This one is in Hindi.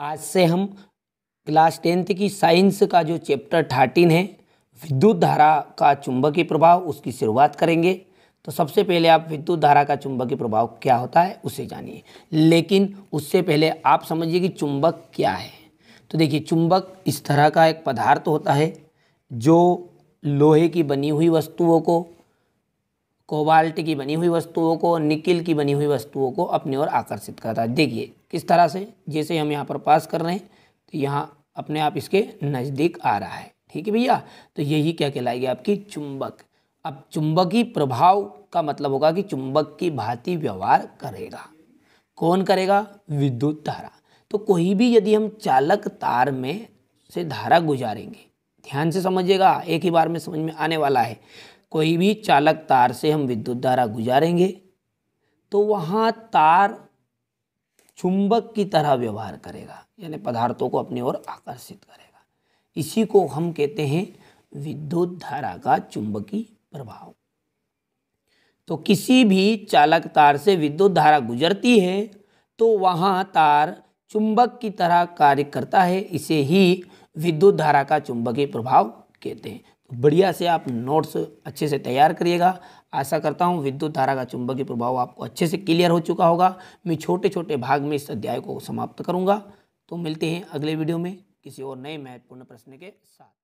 आज से हम क्लास टेंथ की साइंस का जो चैप्टर थर्टीन है विद्युत धारा का चुंबकीय प्रभाव उसकी शुरुआत करेंगे तो सबसे पहले आप विद्युत धारा का चुंबकीय प्रभाव क्या होता है उसे जानिए लेकिन उससे पहले आप समझिए कि चुंबक क्या है तो देखिए चुंबक इस तरह का एक पदार्थ होता है जो लोहे की बनी हुई वस्तुओं को कोबाल्ट की बनी हुई वस्तुओं को निकिल की बनी हुई वस्तुओं को अपनी ओर आकर्षित करता है देखिए किस तरह से जैसे हम यहाँ पर पास कर रहे हैं तो यहाँ अपने आप इसके नज़दीक आ रहा है ठीक है भैया तो यही क्या कहलाएगी आपकी चुंबक अब चुंबकीय प्रभाव का मतलब होगा कि चुंबक की भांति व्यवहार करेगा कौन करेगा विद्युत धारा तो कोई भी यदि हम चालक तार में से धारा गुजारेंगे ध्यान से समझिएगा एक ही बार में समझ में आने वाला है कोई भी चालक तार से हम विद्युत धारा गुजारेंगे तो वहाँ तार चुंबक की तरह व्यवहार करेगा यानी पदार्थों को अपनी ओर आकर्षित करेगा इसी को हम कहते हैं विद्युत धारा का चुंबकीय प्रभाव तो किसी भी चालक तार से विद्युत धारा गुजरती है तो वहाँ तार चुंबक की तरह कार्य करता है इसे ही विद्युत धारा का चुंबकीय प्रभाव कहते हैं बढ़िया से आप नोट्स अच्छे से तैयार करिएगा आशा करता हूँ विद्युत धारा का चुंबकीय प्रभाव आपको अच्छे से क्लियर हो चुका होगा मैं छोटे छोटे भाग में इस अध्याय को समाप्त करूँगा तो मिलते हैं अगले वीडियो में किसी और नए महत्वपूर्ण प्रश्न के साथ